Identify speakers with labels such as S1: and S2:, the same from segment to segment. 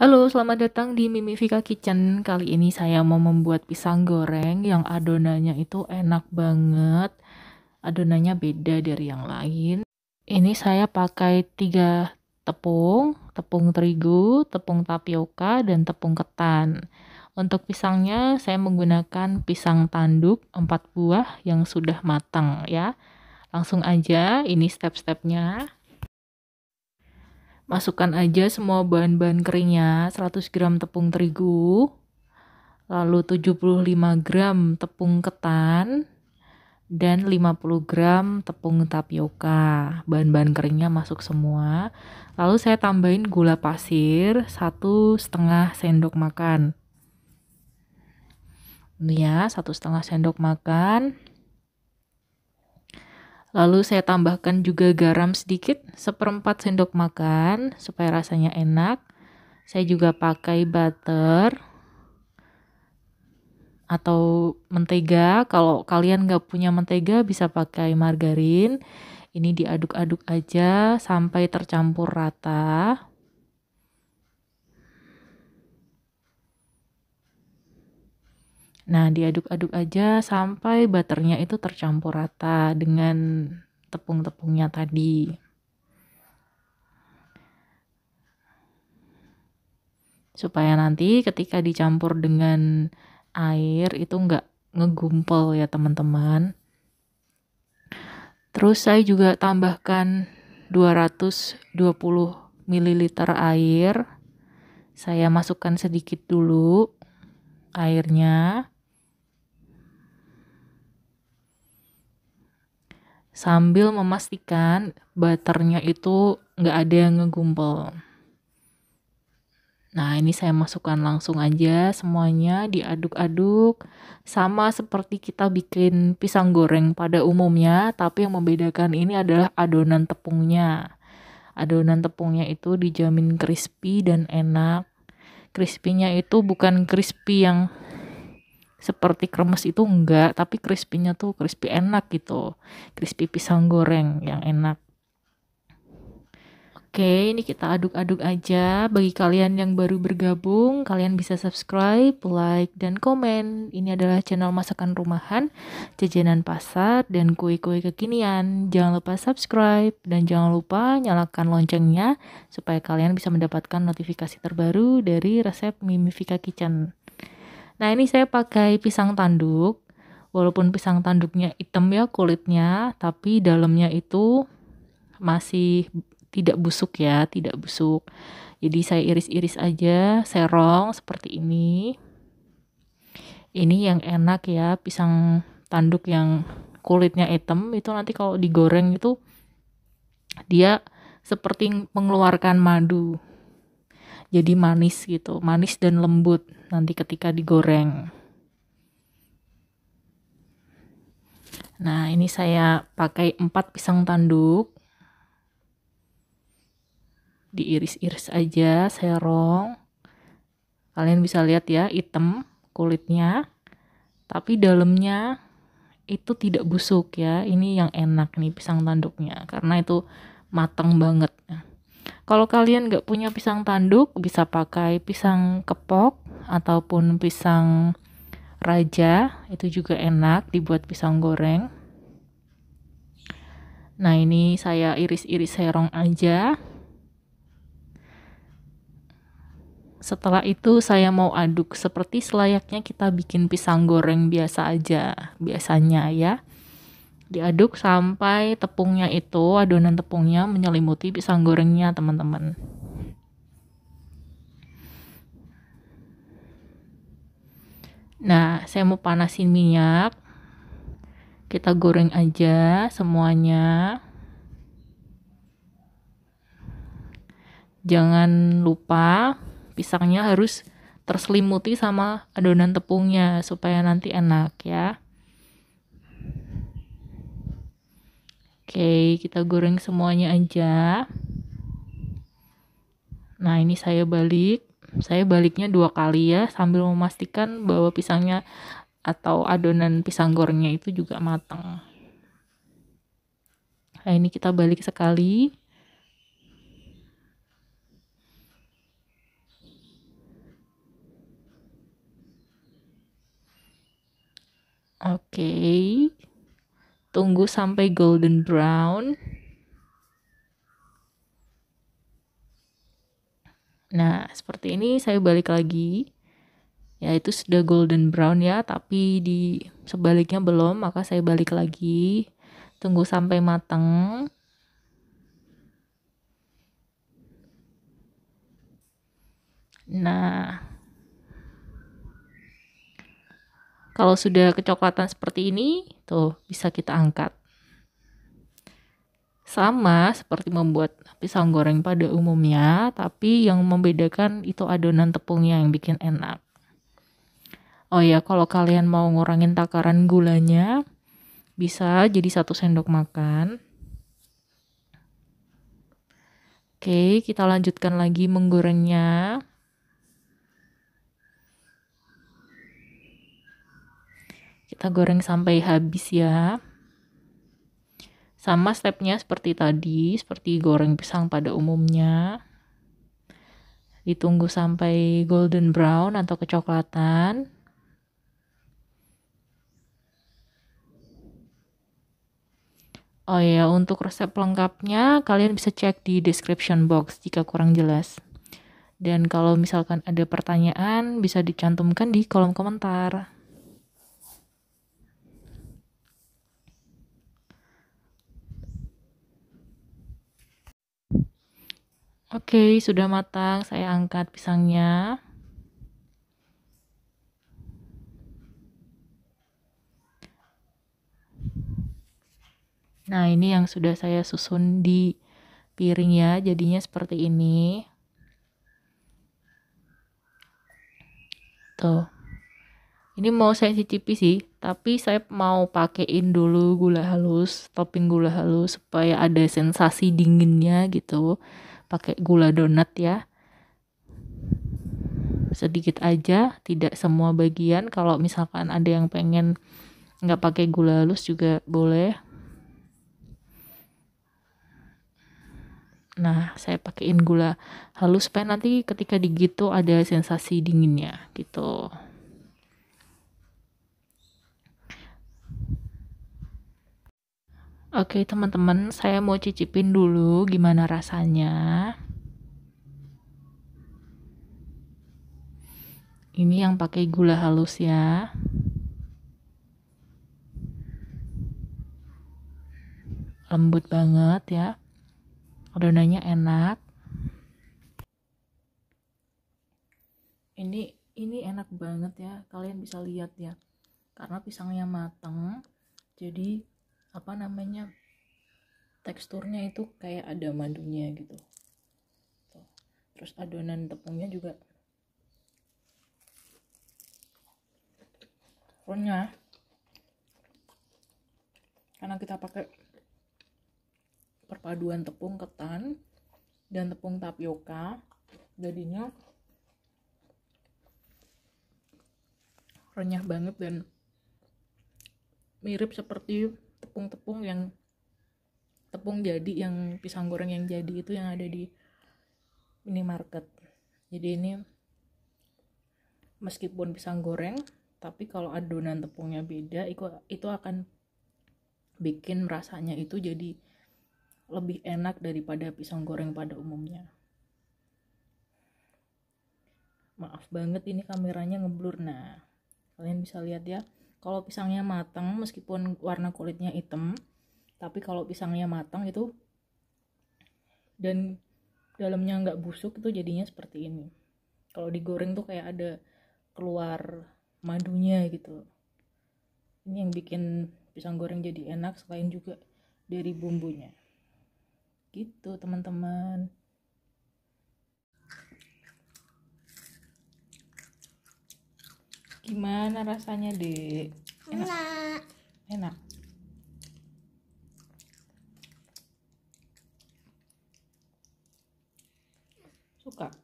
S1: Halo, selamat datang di Mimifika Kitchen. Kali ini saya mau membuat pisang goreng yang adonannya itu enak banget. Adonannya beda dari yang lain. Ini saya pakai tiga tepung, tepung terigu, tepung tapioka, dan tepung ketan. Untuk pisangnya saya menggunakan pisang tanduk 4 buah yang sudah matang ya. Langsung aja ini step-stepnya masukkan aja semua bahan-bahan keringnya 100 gram tepung terigu lalu 75 gram tepung ketan dan 50 gram tepung tapioka bahan-bahan keringnya masuk semua lalu saya tambahin gula pasir satu setengah sendok makan Ini ya satu setengah sendok makan Lalu saya tambahkan juga garam sedikit, seperempat sendok makan supaya rasanya enak. Saya juga pakai butter atau mentega. Kalau kalian nggak punya mentega bisa pakai margarin. Ini diaduk-aduk aja sampai tercampur rata. Nah, diaduk-aduk aja sampai butternya itu tercampur rata dengan tepung-tepungnya tadi. Supaya nanti ketika dicampur dengan air itu nggak ngegumpel ya teman-teman. Terus saya juga tambahkan 220 ml air. Saya masukkan sedikit dulu airnya sambil memastikan butternya itu nggak ada yang ngegumpel. Nah ini saya masukkan langsung aja semuanya diaduk-aduk sama seperti kita bikin pisang goreng pada umumnya tapi yang membedakan ini adalah adonan tepungnya. Adonan tepungnya itu dijamin crispy dan enak. Crispy-nya itu bukan crispy yang seperti kremes itu enggak tapi crispy-nya tuh crispy enak gitu crispy pisang goreng yang enak Oke, ini kita aduk-aduk aja. Bagi kalian yang baru bergabung, kalian bisa subscribe, like, dan komen. Ini adalah channel masakan rumahan, jajanan pasar, dan kue-kue kekinian. Jangan lupa subscribe dan jangan lupa nyalakan loncengnya supaya kalian bisa mendapatkan notifikasi terbaru dari resep Mimifika Kitchen. Nah ini saya pakai pisang tanduk, walaupun pisang tanduknya hitam ya kulitnya, tapi dalamnya itu masih tidak busuk ya, tidak busuk. Jadi saya iris-iris aja, serong seperti ini. Ini yang enak ya, pisang tanduk yang kulitnya hitam itu nanti kalau digoreng itu dia seperti mengeluarkan madu. Jadi manis gitu, manis dan lembut nanti ketika digoreng. Nah, ini saya pakai 4 pisang tanduk. Diiris-iris aja, serong. Kalian bisa lihat ya, hitam kulitnya. Tapi dalamnya itu tidak busuk ya. Ini yang enak nih pisang tanduknya karena itu matang banget. Kalau kalian nggak punya pisang tanduk, bisa pakai pisang kepok ataupun pisang raja itu juga enak dibuat pisang goreng nah ini saya iris-iris serong aja setelah itu saya mau aduk seperti selayaknya kita bikin pisang goreng biasa aja biasanya ya diaduk sampai tepungnya itu adonan tepungnya menyelimuti pisang gorengnya teman-teman Nah, saya mau panasin minyak. Kita goreng aja semuanya. Jangan lupa pisangnya harus terselimuti sama adonan tepungnya supaya nanti enak ya. Oke, kita goreng semuanya aja. Nah, ini saya balik. Saya baliknya dua kali ya sambil memastikan bahwa pisangnya atau adonan pisang gorengnya itu juga matang. Nah, ini kita balik sekali. Oke. Okay. Tunggu sampai golden brown. Nah, seperti ini saya balik lagi. Ya, itu sudah golden brown ya, tapi di sebaliknya belum, maka saya balik lagi. Tunggu sampai matang. Nah, kalau sudah kecoklatan seperti ini, tuh bisa kita angkat sama seperti membuat pisang goreng pada umumnya, tapi yang membedakan itu adonan tepungnya yang bikin enak. Oh ya, kalau kalian mau ngurangin takaran gulanya, bisa jadi satu sendok makan. Oke, kita lanjutkan lagi menggorengnya. Kita goreng sampai habis ya. Sama stepnya seperti tadi, seperti goreng pisang pada umumnya. Ditunggu sampai golden brown atau kecoklatan. Oh ya, untuk resep lengkapnya kalian bisa cek di description box jika kurang jelas. Dan kalau misalkan ada pertanyaan, bisa dicantumkan di kolom komentar. Oke, sudah matang. Saya angkat pisangnya. Nah, ini yang sudah saya susun di piring ya. Jadinya seperti ini. Tuh. Ini mau saya cicipi sih, tapi saya mau pakein dulu gula halus, topping gula halus supaya ada sensasi dinginnya gitu pakai gula donat ya sedikit aja tidak semua bagian kalau misalkan ada yang pengen nggak pakai gula halus juga boleh nah saya pakaiin gula halus supaya nanti ketika digitu ada sensasi dinginnya gitu Oke, teman-teman, saya mau cicipin dulu gimana rasanya. Ini yang pakai gula halus ya. Lembut banget ya. Adonannya enak. Ini ini enak banget ya. Kalian bisa lihat ya. Karena pisangnya matang, jadi apa namanya teksturnya itu kayak ada madunya gitu terus adonan tepungnya juga renyah karena kita pakai perpaduan tepung ketan dan tepung tapioka jadinya renyah banget dan mirip seperti tepung-tepung yang tepung jadi yang pisang goreng yang jadi itu yang ada di minimarket jadi ini meskipun pisang goreng tapi kalau adonan tepungnya beda itu itu akan bikin rasanya itu jadi lebih enak daripada pisang goreng pada umumnya maaf banget ini kameranya ngeblur nah kalian bisa lihat ya kalau pisangnya matang meskipun warna kulitnya hitam tapi kalau pisangnya matang itu dan dalamnya nggak busuk itu jadinya seperti ini kalau digoreng tuh kayak ada keluar madunya gitu ini yang bikin pisang goreng jadi enak selain juga dari bumbunya gitu teman-teman Gimana rasanya, Dek?
S2: Enak.
S1: Enak. Suka? Suka.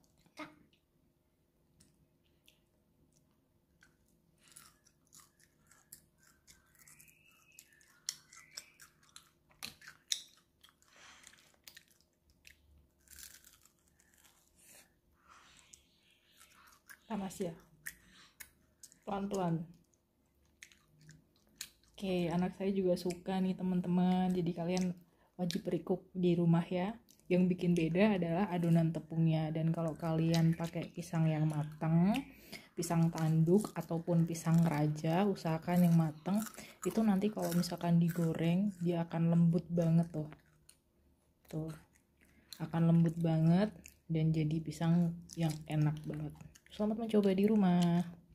S1: Panas pelan-pelan oke anak saya juga suka nih teman-teman jadi kalian wajib perikuk di rumah ya yang bikin beda adalah adonan tepungnya dan kalau kalian pakai pisang yang matang pisang tanduk ataupun pisang raja usahakan yang matang itu nanti kalau misalkan digoreng dia akan lembut banget tuh tuh akan lembut banget dan jadi pisang yang enak banget selamat mencoba di rumah